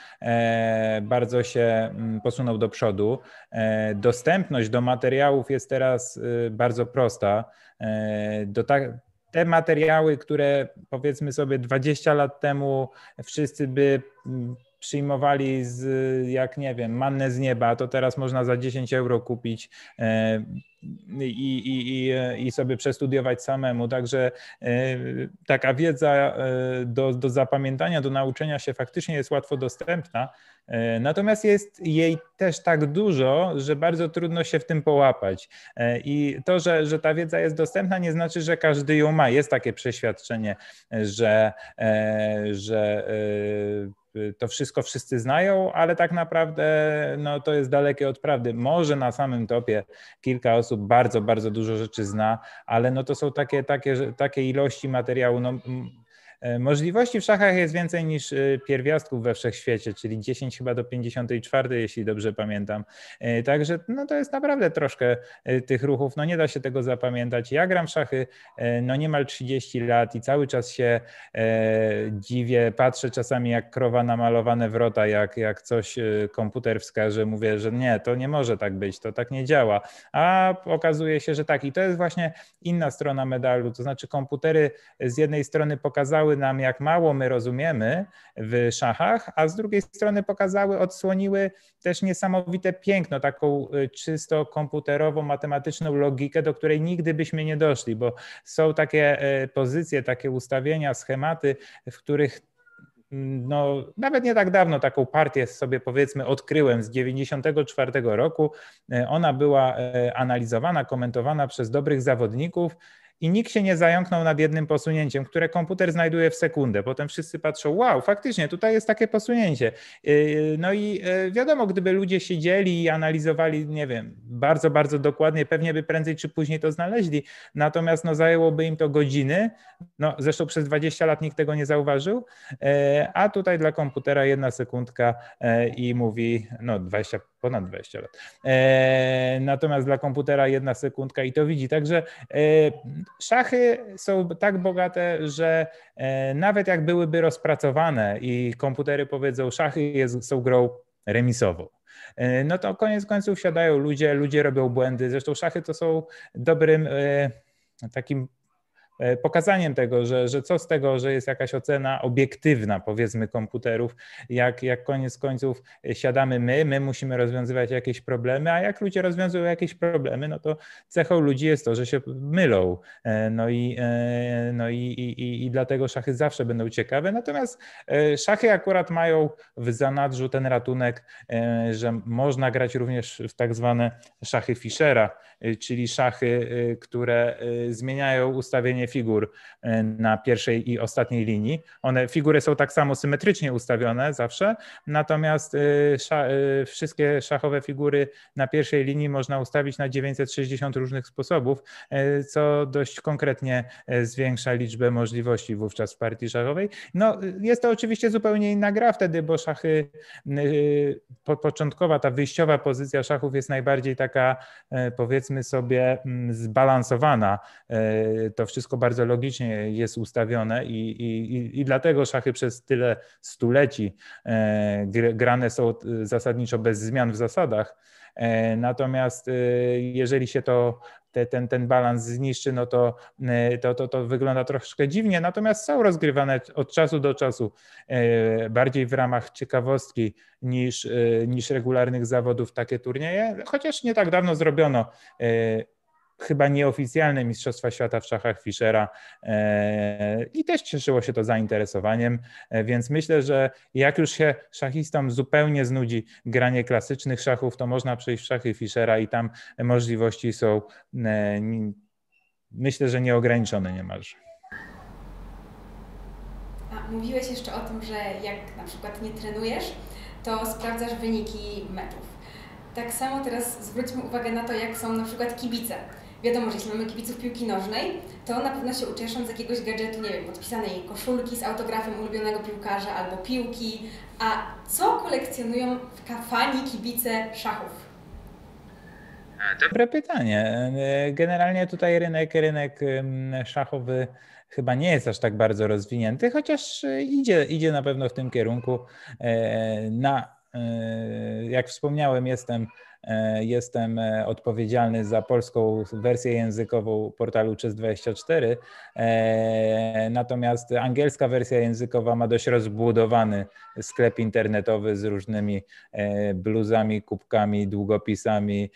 bardzo się posunął do przodu. Dostępność do materiałów jest teraz bardzo prosta. Do tak, te materiały, które powiedzmy sobie 20 lat temu wszyscy by mm, przyjmowali z, jak nie wiem, mannę z nieba, to teraz można za 10 euro kupić e, i, i, i, i sobie przestudiować samemu. Także e, taka wiedza e, do, do zapamiętania, do nauczenia się faktycznie jest łatwo dostępna. Natomiast jest jej też tak dużo, że bardzo trudno się w tym połapać. I to, że, że ta wiedza jest dostępna, nie znaczy, że każdy ją ma. Jest takie przeświadczenie, że, że to wszystko wszyscy znają, ale tak naprawdę no, to jest dalekie od prawdy. Może na samym topie kilka osób bardzo, bardzo dużo rzeczy zna, ale no, to są takie, takie, takie ilości materiału. No, E, możliwości w szachach jest więcej niż e, pierwiastków we wszechświecie, czyli 10 chyba do 54, jeśli dobrze pamiętam. E, także no to jest naprawdę troszkę tych ruchów, no nie da się tego zapamiętać. Ja gram w szachy no niemal 30 lat i cały czas się dziwię, patrzę czasami jak krowa na malowane wrota, jak, jak coś komputer wskaże, mówię, że nie, to nie może tak być, to tak nie działa. A okazuje się, że tak. I to jest właśnie inna strona medalu, to znaczy komputery z jednej strony pokazały pokazały nam, jak mało my rozumiemy w szachach, a z drugiej strony pokazały, odsłoniły też niesamowite piękno, taką y, czysto komputerową, matematyczną logikę, do której nigdy byśmy nie doszli, bo są takie y, pozycje, takie ustawienia, schematy, w których mm, no, nawet nie tak dawno taką partię sobie powiedzmy odkryłem z 94 roku. Y, ona była analizowana, komentowana przez dobrych zawodników i nikt się nie zająknął nad jednym posunięciem, które komputer znajduje w sekundę. Potem wszyscy patrzą, wow, faktycznie tutaj jest takie posunięcie. Y, no i y, wiadomo, gdyby ludzie siedzieli i analizowali, nie wiem, bardzo, bardzo dokładnie, pewnie by prędzej czy później to znaleźli. Natomiast no, zajęłoby im to godziny. No, zresztą przez 20 lat nikt tego nie zauważył. Y, a tutaj dla komputera jedna sekundka i mówi, no 20 ponad 20 lat. E, natomiast dla komputera jedna sekundka i to widzi. Także e, szachy są tak bogate, że e, nawet jak byłyby rozpracowane i komputery powiedzą, szachy jest, są grą remisową. E, no to koniec końców siadają ludzie, ludzie robią błędy. Zresztą szachy to są dobrym e, takim E, pokazaniem tego, że, że co z tego, że jest jakaś ocena obiektywna, powiedzmy, komputerów, jak, jak koniec końców siadamy my, my musimy rozwiązywać jakieś problemy, a jak ludzie rozwiązują jakieś problemy, no to cechą ludzi jest to, że się mylą. E, no i, e, no i, i, i dlatego szachy zawsze będą ciekawe. Natomiast szachy akurat mają w zanadrzu ten ratunek, że można grać również w tak zwane szachy Fischera, czyli szachy, które zmieniają ustawienie figur e, na pierwszej i ostatniej linii. One, figury są tak samo symetrycznie ustawione zawsze, natomiast e, sza, e, wszystkie szachowe figury na pierwszej linii można ustawić na 960 różnych sposobów, co dość konkretnie zwiększa liczbę możliwości wówczas w partii szachowej. No, jest to oczywiście zupełnie inna gra wtedy, bo szachy, po, początkowa, ta wyjściowa pozycja szachów jest najbardziej taka, powiedzmy sobie, zbalansowana. To wszystko bardzo logicznie jest ustawione i, i, i dlatego szachy przez tyle stuleci e, grane są e, zasadniczo bez zmian w zasadach. E, natomiast jeżeli się to te, ten, ten balans zniszczy, no to, to, to, to wygląda troszkę dziwnie. Natomiast są rozgrywane od czasu do czasu bardziej w ramach ciekawostki niż, niż regularnych zawodów takie turnieje, chociaż nie tak dawno zrobiono chyba nieoficjalne Mistrzostwa Świata w szachach Fischera e, i też cieszyło się to zainteresowaniem, e, więc myślę, że jak już się szachistom zupełnie znudzi granie klasycznych szachów, to można przejść w szachy Fischera i tam możliwości są e, myślę, że nieograniczone niemalże. A mówiłeś jeszcze o tym, że jak na przykład nie trenujesz, to sprawdzasz wyniki meczów. Tak samo teraz zwróćmy uwagę na to, jak są na przykład kibice wiadomo, że jeśli mamy kibiców piłki nożnej, to na pewno się ucieszą z jakiegoś gadżetu, nie wiem, podpisanej koszulki z autografem ulubionego piłkarza albo piłki. A co kolekcjonują w fani kibice szachów? E, Dobre pytanie. E, generalnie tutaj rynek, rynek szachowy chyba nie jest aż tak bardzo rozwinięty, chociaż e, idzie, idzie na pewno w tym kierunku. Na, jak wspomniałem, jestem E, jestem e, odpowiedzialny za polską wersję językową portalu chess 24 e, natomiast angielska wersja językowa ma dość rozbudowany sklep internetowy z różnymi bluzami, kubkami, długopisami,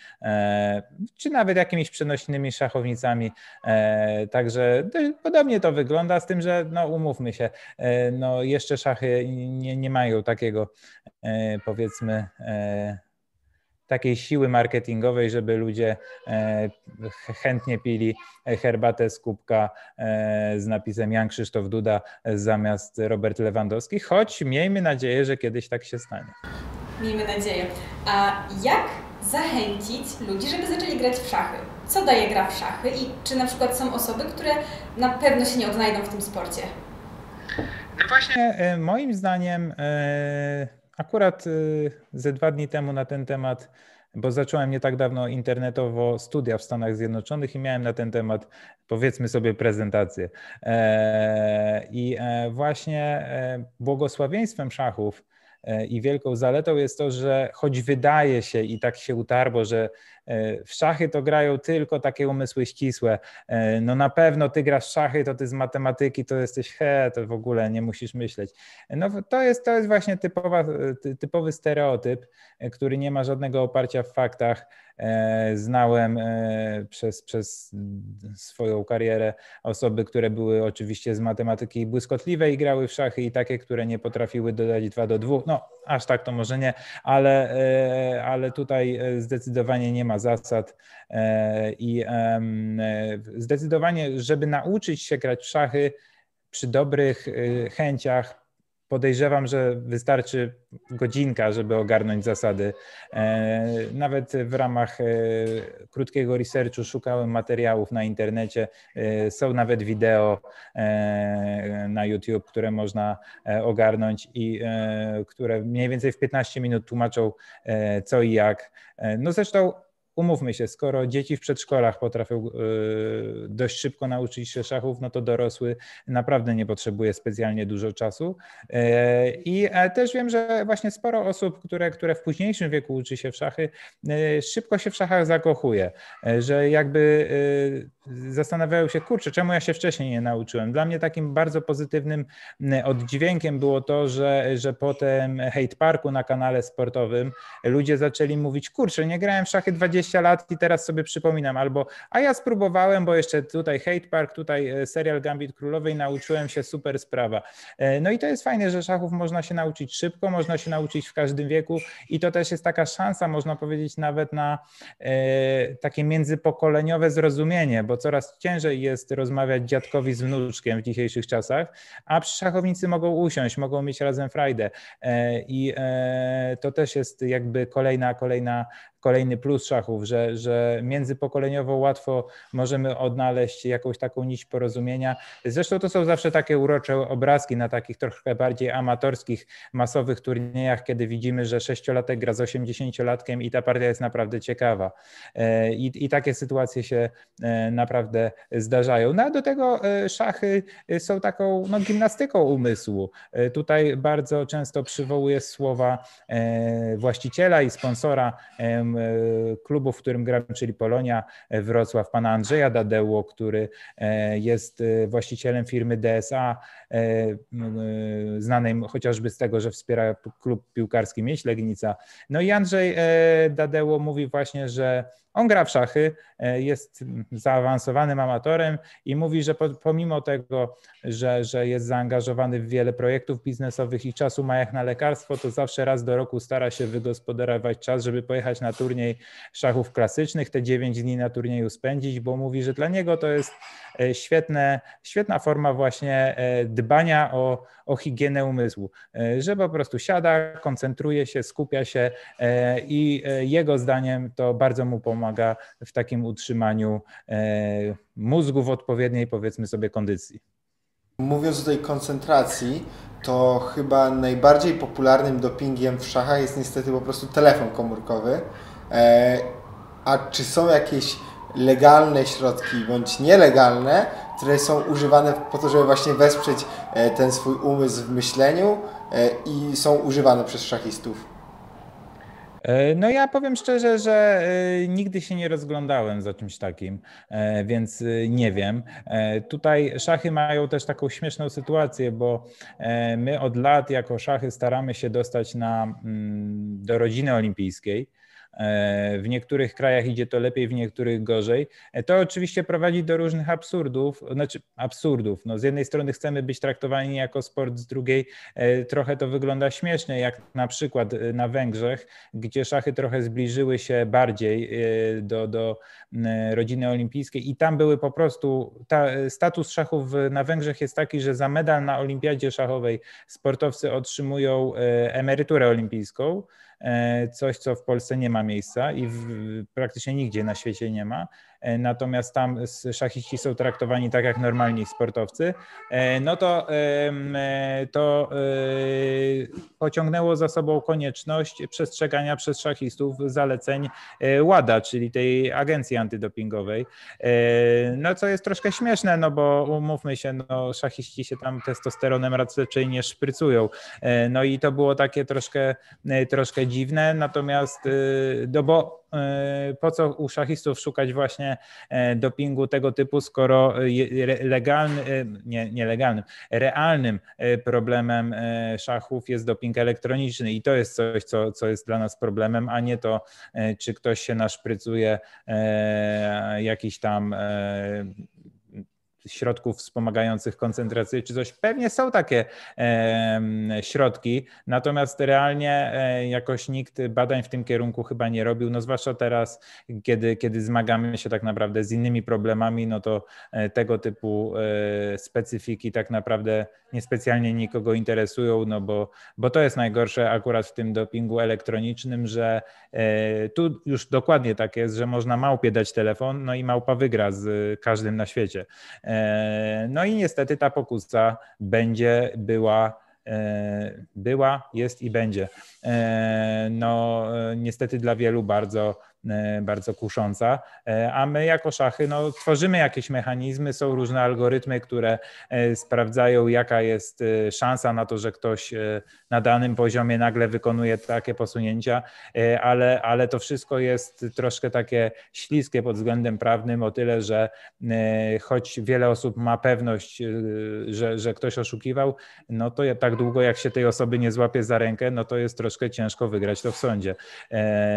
czy nawet jakimiś przenośnymi szachownicami. Także podobnie to wygląda, z tym, że no, umówmy się, no, jeszcze szachy nie, nie mają takiego powiedzmy takiej siły marketingowej, żeby ludzie e, chętnie pili herbatę z kubka e, z napisem Jan Krzysztof Duda zamiast Robert Lewandowski, choć miejmy nadzieję, że kiedyś tak się stanie. Miejmy nadzieję. A jak zachęcić ludzi, żeby zaczęli grać w szachy? Co daje gra w szachy i czy na przykład są osoby, które na pewno się nie odnajdą w tym sporcie? No właśnie, e, moim zdaniem Akurat y, ze dwa dni temu na ten temat, bo zacząłem nie tak dawno internetowo studia w Stanach Zjednoczonych i miałem na ten temat, powiedzmy sobie, prezentację. E, I e, właśnie e, błogosławieństwem szachów i wielką zaletą jest to, że choć wydaje się i tak się utarło, że E, w szachy to grają tylko takie umysły ścisłe. E, no na pewno ty grasz w szachy, to ty z matematyki to jesteś he, to w ogóle nie musisz myśleć. E, no to jest, to jest właśnie typowa, typowy stereotyp, który nie ma żadnego oparcia w faktach. Znałem przez, przez swoją karierę osoby, które były oczywiście z matematyki błyskotliwe i grały w szachy i takie, które nie potrafiły dodać 2 do 2. No aż tak to może nie, ale, ale tutaj zdecydowanie nie ma ma zasad e, i e, zdecydowanie, żeby nauczyć się grać w szachy przy dobrych e, chęciach, podejrzewam, że wystarczy godzinka, żeby ogarnąć zasady. Nawet w ramach krótkiego researchu szukałem materiałów na internecie. Są nawet wideo na YouTube, które można ogarnąć i które mniej więcej w 15 minut tłumaczą co i jak. No zresztą umówmy się, skoro dzieci w przedszkolach potrafią y, dość szybko nauczyć się szachów, no to dorosły naprawdę nie potrzebuje specjalnie dużo czasu. E, I też wiem, że właśnie sporo osób, które, które w późniejszym wieku uczy się w szachy, y, szybko się w szachach zakochuje, e, że jakby y, zastanawiają się, kurczę, czemu ja się wcześniej nie nauczyłem. Dla mnie takim bardzo pozytywnym mm, oddźwiękiem było to, że, że tym Hate Parku na kanale sportowym ludzie zaczęli mówić, kurczę, nie grałem w szachy 20 lat i teraz sobie przypominam, albo a ja spróbowałem, bo jeszcze tutaj Hate Park, tutaj e, serial Gambit Królowej, nauczyłem się, super sprawa. E, no i to jest fajne, że szachów można się nauczyć szybko, można się nauczyć w każdym wieku i to też jest taka szansa, można powiedzieć, nawet na e, takie międzypokoleniowe zrozumienie, bo bo coraz ciężej jest rozmawiać dziadkowi z wnuczkiem w dzisiejszych czasach, a szachownicy mogą usiąść, mogą mieć razem frajdę e, i e, to też jest jakby kolejna, kolejna kolejny plus szachów, że, że międzypokoleniowo łatwo możemy odnaleźć jakąś taką nić porozumienia. Zresztą to są zawsze takie urocze obrazki na takich trochę bardziej amatorskich, masowych turniejach, kiedy widzimy, że sześciolatek gra z osiemdziesięciolatkiem i ta partia jest naprawdę ciekawa. E, I, I takie sytuacje się e, naprawdę zdarzają. No a do tego e, szachy są taką no, gimnastyką umysłu. Tutaj bardzo często przywołuje słowa właściciela i sponsora E, klubu, w którym gram, czyli Polonia e, Wrocław, pana Andrzeja Dadeło, który e, jest właścicielem firmy DSA, znanej chociażby z tego, że wspiera klub piłkarski Mieść Legnica. No i Andrzej Dadeło mówi właśnie, że on gra w szachy, e, jest zaawansowanym amatorem i mówi, że pomimo tego, że, że jest zaangażowany w wiele projektów biznesowych i czasu ma jak na lekarstwo, to zawsze raz do roku stara się wygospodarować czas, żeby pojechać na turniej szachów klasycznych, te 9 dni na turnieju spędzić, bo mówi, że dla niego to jest E, świetne, świetna forma właśnie e, dbania o, o higienę umysłu, e, że po prostu siada, koncentruje się, skupia się i jego zdaniem to bardzo mu pomaga w takim utrzymaniu mózgu w odpowiedniej, powiedzmy sobie, kondycji. Mówiąc o tej koncentracji, to chyba najbardziej popularnym dopingiem w szachach jest niestety po prostu telefon komórkowy. A czy są jakieś legalne środki bądź nielegalne, które są używane po to, żeby właśnie wesprzeć e, ten swój umysł w myśleniu e, i są używane przez szachistów? E, no ja powiem szczerze, że nigdy się nie rozglądałem za czymś takim, więc nie wiem. Tutaj szachy mają też taką śmieszną sytuację, bo my od lat jako szachy staramy się dostać na, mm, do rodziny olimpijskiej. E, w niektórych krajach idzie to lepiej, w niektórych gorzej. E, to oczywiście prowadzi do różnych absurdów, znaczy absurdów. No, z jednej strony chcemy być traktowani jako sport, z drugiej e, trochę to wygląda śmiesznie, jak na przykład na Węgrzech, gdzie szachy trochę zbliżyły się bardziej do, do rodziny olimpijskiej i tam były po prostu, ta, status szachów na Węgrzech jest taki, że za medal na olimpiadzie szachowej sportowcy otrzymują emeryturę olimpijską, E, coś, co w Polsce nie ma miejsca i w, praktycznie nigdzie na świecie nie ma, E, natomiast tam szachiści są traktowani tak jak normalni sportowcy, e, no to, e, to pociągnęło za sobą konieczność przestrzegania przez szachistów zaleceń WADA, czyli tej agencji antydopingowej. No co jest troszkę śmieszne, no bo umówmy się, no szachiści się tam testosteronem raczej nie szprycują. No i to było takie troszkę, troszkę dziwne, natomiast, no bo E, po co u szachistów szukać właśnie e, dopingu tego typu, skoro legalny, e, nie, nielegalnym, realnym problemem szachów jest doping elektroniczny i to jest coś, co, co jest dla nas problemem, a nie to, czy ktoś się naszprycuje jakiś tam środków wspomagających koncentrację czy coś. Pewnie są takie środki, natomiast realnie e, jakoś nikt badań w tym kierunku chyba nie robił, no zwłaszcza teraz, kiedy, kiedy zmagamy się tak naprawdę z innymi problemami, no to e, tego typu e, specyfiki tak naprawdę niespecjalnie nikogo interesują, no bo, bo to jest najgorsze akurat w tym dopingu elektronicznym, że tu już dokładnie tak jest, że można małpie dać telefon, no i małpa wygra z każdym na świecie. E, no i niestety ta pokusa będzie była e, była, jest i będzie. E, no, niestety dla wielu bardzo E, bardzo kusząca, e, a my jako szachy no, tworzymy jakieś mechanizmy, są różne algorytmy, które e, sprawdzają jaka jest szansa na to, że ktoś na danym poziomie nagle wykonuje takie posunięcia, ale, ale to wszystko jest troszkę takie śliskie pod względem prawnym o tyle, że choć wiele osób ma pewność, że, że ktoś oszukiwał, no to tak długo jak się tej osoby nie złapie za rękę, no to jest troszkę ciężko wygrać to w sądzie.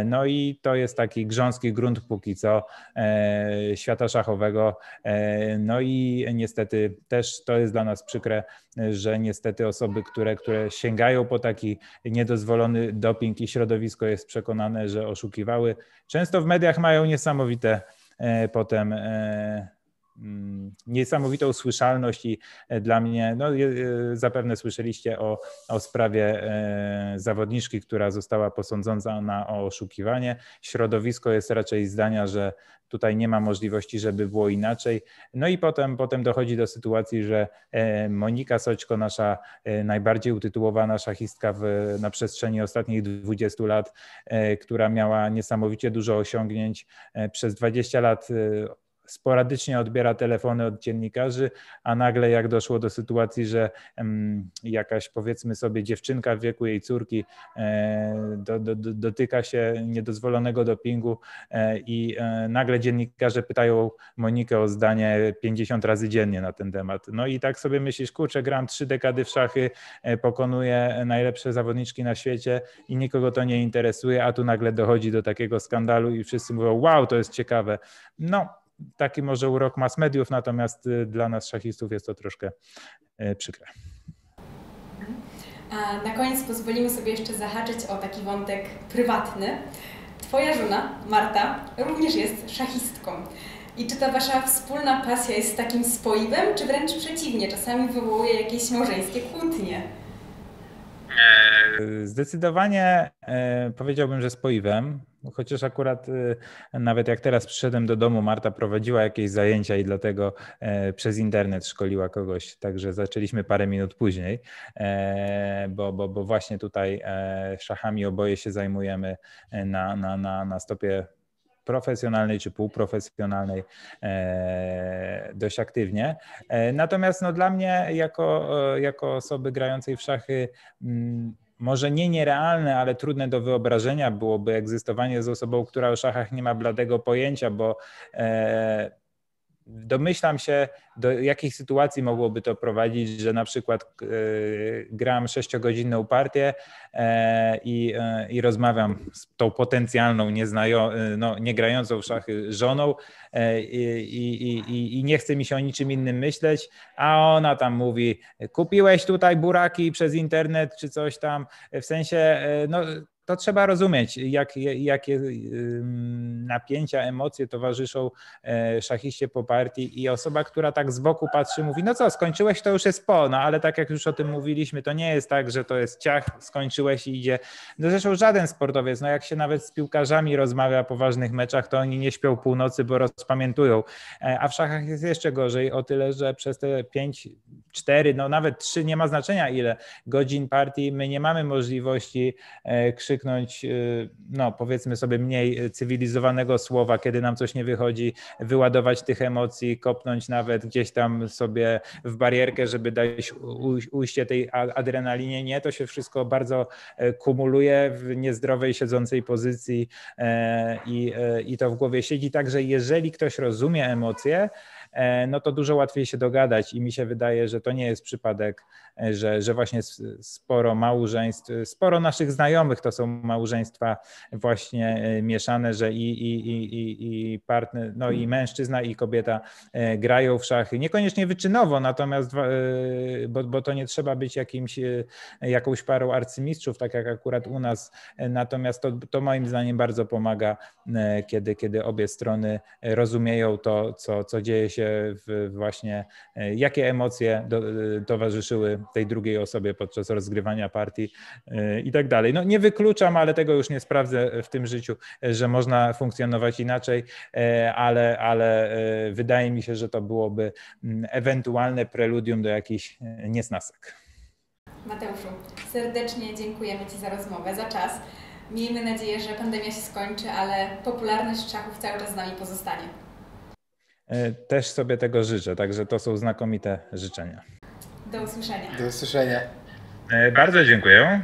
No i to jest taki taki grząski grunt póki co e, świata szachowego. E, no i niestety też to jest dla nas przykre, że niestety osoby, które, które sięgają po taki niedozwolony doping i środowisko jest przekonane, że oszukiwały, często w mediach mają niesamowite e, potem Mm, niesamowitą słyszalność i e, dla mnie, no e, zapewne słyszeliście o, o sprawie e, zawodniczki, która została posądzona o oszukiwanie. Środowisko jest raczej zdania, że tutaj nie ma możliwości, żeby było inaczej. No i potem, potem dochodzi do sytuacji, że Monika Soćko, nasza najbardziej utytułowana szachistka w, na przestrzeni ostatnich 20 lat, która miała niesamowicie dużo osiągnięć, przez 20 lat sporadycznie odbiera telefony od dziennikarzy, a nagle jak doszło do sytuacji, że jakaś powiedzmy sobie dziewczynka w wieku jej córki e, do, do, dotyka się niedozwolonego dopingu e, i e, nagle dziennikarze pytają Monikę o zdanie 50 razy dziennie na ten temat. No i tak sobie myślisz, kurczę, gram trzy dekady w szachy, pokonuję najlepsze zawodniczki na świecie i nikogo to nie interesuje, a tu nagle dochodzi do takiego skandalu i wszyscy mówią, wow, to jest ciekawe. No, taki może urok mass mediów, natomiast y, dla nas szachistów jest to troszkę y, przykre. A na koniec pozwolimy sobie jeszcze zahaczyć o taki wątek prywatny. Twoja żona, Marta, również jest szachistką. I czy ta wasza wspólna pasja jest takim spoiwem, czy wręcz przeciwnie, czasami wywołuje jakieś małżeńskie kłótnie? Y, zdecydowanie powiedziałbym, że spoiwem. No chociaż akurat y, nawet jak teraz przyszedłem do domu, Marta prowadziła jakieś zajęcia i dlatego e, przez internet szkoliła kogoś, także zaczęliśmy parę minut później, e, bo, bo, bo właśnie tutaj e, szachami oboje się zajmujemy na, na, na, na stopie profesjonalnej czy półprofesjonalnej e, dość aktywnie. E, natomiast no, dla mnie, jako, jako osoby grającej w szachy, m, mm, może nie nierealne, ale trudne do wyobrażenia byłoby egzystowanie z osobą, która o szachach nie ma bladego pojęcia, bo e, domyślam się, do jakich sytuacji mogłoby to prowadzić, że na przykład e, gram sześciogodzinną partię e, i, e, i rozmawiam z tą potencjalną nieznajo, no, grającą w szachy żoną i, i, i, i nie chce mi się o niczym innym myśleć, a ona tam mówi, kupiłeś tutaj buraki przez internet czy coś tam, w sensie no, to trzeba rozumieć, jak, jakie y, napięcia, emocje towarzyszą e, szachiście po partii i osoba, która tak z boku patrzy, mówi, no co, skończyłeś, to już jest po, no ale tak jak już o tym mówiliśmy, to nie jest tak, że to jest ciach, skończyłeś i idzie. No zresztą żaden sportowiec, no jak się nawet z piłkarzami rozmawia po ważnych meczach, to oni nie śpią północy, bo rozpamiętują. E, a w szachach jest jeszcze gorzej, o tyle, że przez te pięć, cztery, no nawet trzy, nie ma znaczenia ile godzin partii, my nie mamy możliwości e, krzyk uniknąć, y, no powiedzmy sobie, mniej cywilizowanego słowa, kiedy nam coś nie wychodzi, wyładować tych emocji, kopnąć nawet gdzieś tam sobie w barierkę, żeby dać ujście tej adrenalinie. Nie, to się wszystko bardzo e, kumuluje w niezdrowej, siedzącej pozycji e, i, e, i to w głowie siedzi. Także jeżeli ktoś rozumie emocje, E, no to dużo łatwiej się dogadać i mi się wydaje, że to nie jest przypadek, e, że, że właśnie sporo małżeństw, sporo naszych znajomych to są małżeństwa właśnie e, mieszane, że i, i, i, i partner, no i mm. mężczyzna i kobieta grają w szachy. Niekoniecznie wyczynowo, natomiast, bo, bo to nie trzeba być jakimś, jakąś parą arcymistrzów, tak jak akurat u nas, natomiast to, to moim zdaniem bardzo pomaga, kiedy, kiedy obie strony rozumieją to, co, co dzieje się się właśnie, e, jakie emocje do, e, towarzyszyły tej drugiej osobie podczas rozgrywania partii e, i tak dalej. No nie wykluczam, ale tego już nie sprawdzę w tym życiu, że można funkcjonować inaczej, ale, ale wydaje mi się, że to byłoby mm, ewentualne preludium do jakichś niesnasek. Mateuszu, serdecznie dziękujemy Ci za rozmowę, za czas. Miejmy nadzieję, że pandemia się skończy, ale popularność szachów cały czas z nami pozostanie. E, też sobie tego życzę, także to są znakomite życzenia. Do usłyszenia. Do usłyszenia. E, bardzo dziękuję.